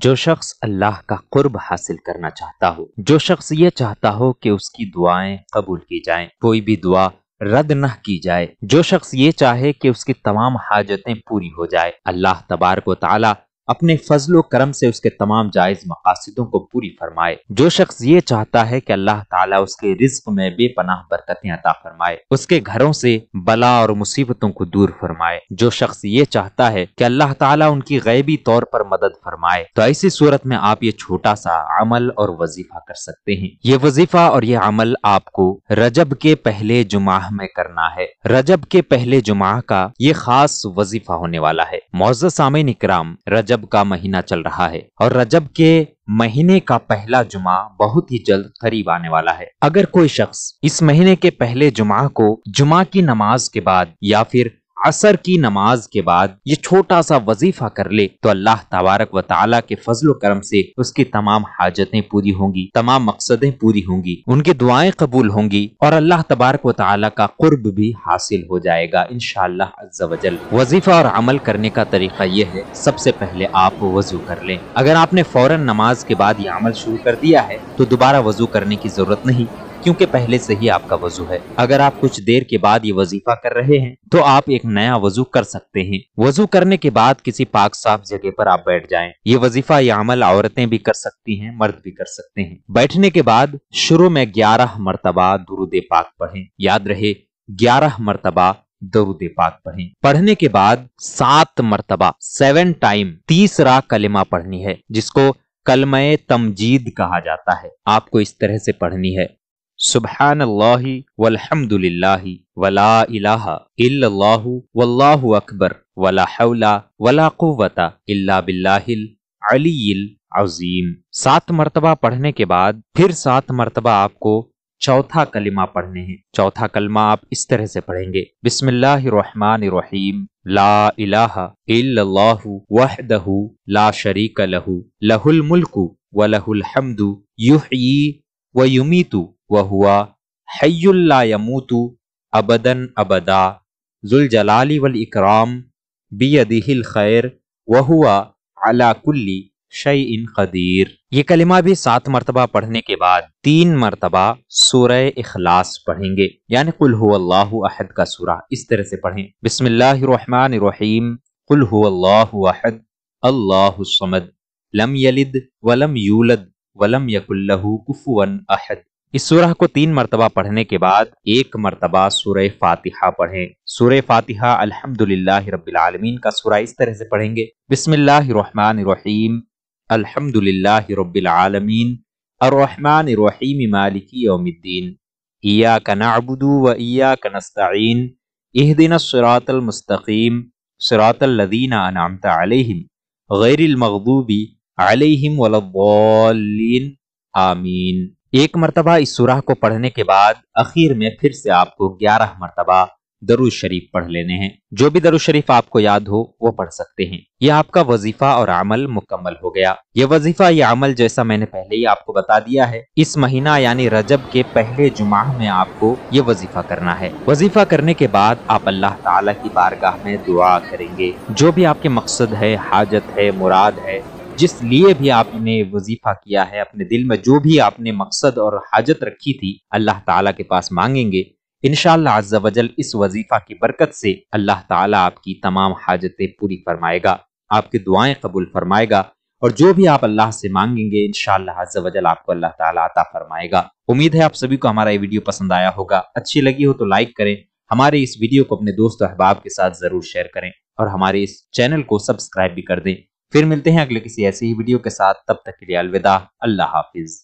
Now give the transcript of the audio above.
जो शख्स अल्लाह का कुर्ब हासिल करना चाहता हो जो शख्स ये चाहता हो कि उसकी दुआएं कबूल की जाएं, कोई भी दुआ रद्द न की जाए जो शख्स ये चाहे कि उसकी तमाम हाजतें पूरी हो जाए अल्लाह तबारक ताला अपने फजलो करम से उसके तमाम जायज मकासदों को पूरी फरमाए जो शख्स ये चाहता है की अल्लाह तला उसके रिस्क में बेपनाह बरकतें अता फरमाए उसके घरों से बला और मुसीबतों को दूर फरमाए जो शख्स ये चाहता है की अल्लाह तला उनकी गैबी तौर पर मदद फरमाए तो ऐसी सूरत में आप ये छोटा सा अमल और वजीफा कर सकते हैं ये वजीफा और ये अमल आपको रजब के पहले जुमाह में करना है रजब के पहले जुमाह का ये खास वजीफा होने वाला है मोजा सामिन इकराम रजब रजब का महीना चल रहा है और रजब के महीने का पहला जुमा बहुत ही जल्द करीब आने वाला है अगर कोई शख्स इस महीने के पहले जुमा को जुमा की नमाज के बाद या फिर असर की नमाज के बाद ये छोटा सा वजीफा कर ले तो अल्लाह तबारक व ताला के फजल करम से उसकी तमाम हाजतें पूरी होंगी तमाम मकसदें पूरी होंगी उनकी दुआएं कबूल होंगी और अल्लाह तबारक व ताला का कुर्ब भी हासिल हो जाएगा इन शजल वजीफा और अमल करने का तरीका यह है सबसे पहले आप वजू कर ले अगर आपने फौरन नमाज के बाद ये अमल शुरू कर दिया है तो दोबारा वजू करने की जरूरत नहीं क्योंकि पहले से ही आपका वजू है अगर आप कुछ देर के बाद ये वजीफा कर रहे हैं तो आप एक नया वजू कर सकते हैं वजू करने के बाद किसी पाक साफ जगह पर आप बैठ जाए ये वजीफा या अमल औरतें भी कर सकती हैं मर्द भी कर सकते हैं बैठने के बाद शुरू में ग्यारह मरतबा दुरुदे पाक पढ़े याद रहे ग्यारह मरतबा दरुदे पाक पढ़ें पढ़ने के बाद सात मरतबा सेवन टाइम तीसरा कलिमा पढ़नी है जिसको कलमय तमजीद कहा जाता है आपको इस तरह से पढ़नी है सुबहान अल्लाही वलहमदुलिल्लाही वला इलाहा इल्लल्लाहु वल्लाहु अकबर वला हौला वला कुव्वता इल्ला बिल्लाहिल अलील अजीम सात मरतबा पढ़ने के बाद फिर सात मरतबा आपको चौथा कलिमा पढ़ने हैं चौथा कलमा आप इस तरह से पढ़ेंगे बिस्मिल्लाहिर्रहमानिर्रहीम ला इलाहा इल्लल्लाहु वहदहु ला शरीक लहु लहुल मुल्कु व लहुल हमदु युहयी व युमीतु व हुआ हयुल्ला यमूतु अबदन अबदा जुलजलाली वल इकराम बियदिहिल खैर व हुआ अलाकुल्ली शय इन कदीर ये कलिमा भी सात मरतबा पढ़ने के बाद तीन मरतबा सूरह इखलास पढ़ेंगे यानी कुल अल्लाह अहद का सूरा इस तरह से पढ़ें रहीम कुल अल्लाह अहद अल्लाह समद लम यलिद वलम यूलद वलम यकुल्लहु कुफुवन अहद इस सूरह को तीन मरतबा पढ़ने के बाद एक मरतबा सूर्य फातिहा पढ़ें सूर्य फातिहा अल्हम्दुलिल्लाह रब्बिल आलमीन का सूरा इस तरह से पढ़ेंगे बिस्मिल्लाहिर्रहमानिर्रहीम अल्हम्दुलिल्लाह रब्बिल आलमीन अर्रहमानिर्रहीम मालिकी यौमिद्दीन इय्याक नअबुदु व इय्याक नस्ताईन इहदिनस सिरातल मुस्तकीम सिरातल लदीना अनअमत अलैहिम गैरिल मगदूबी अलैहिम वलद्दालीन आमीन एक मरतबा इस सुरह को पढ़ने के बाद अखीर में फिर से आपको ग्यारह मरतबा दरुज शरीफ पढ़ लेने हैं जो भी दरुज शरीफ आपको याद हो वो पढ़ सकते हैं यह आपका वजीफा और अमल मुकम्मल हो गया ये वजीफा या अमल जैसा मैंने पहले ही आपको बता दिया है इस महीना यानी रजब के पहले जुमाह में आपको ये वजीफा करना है वजीफा करने के बाद आप अल्लाह ताला की बारगाह में दुआ करेंगे जो भी आपके मकसद है हाजत है मुराद है जिस लिए भी आपने वजीफा किया है अपने दिल में जो भी आपने मकसद और हाजत रखी थी अल्लाह ताला के पास मांगेंगे इनशाला वजल इस वजीफा की बरकत से अल्लाह ताला आपकी तमाम हाजतें पूरी फरमाएगा आपकी दुआएं कबूल फरमाएगा और जो भी आप अल्लाह से मांगेंगे इनशाला वजल आपको अल्लाह ताला आता फरमाएगा उम्मीद है आप सभी को हमारा ये वीडियो पसंद आया होगा अच्छी लगी हो तो लाइक करें हमारे इस वीडियो को अपने दोस्त अहबाब के साथ जरूर शेयर करें और हमारे इस चैनल को सब्सक्राइब भी कर दें फिर मिलते हैं अगले किसी ऐसी ही वीडियो के साथ तब तक के लिए अलविदा अल्लाह हाफिज़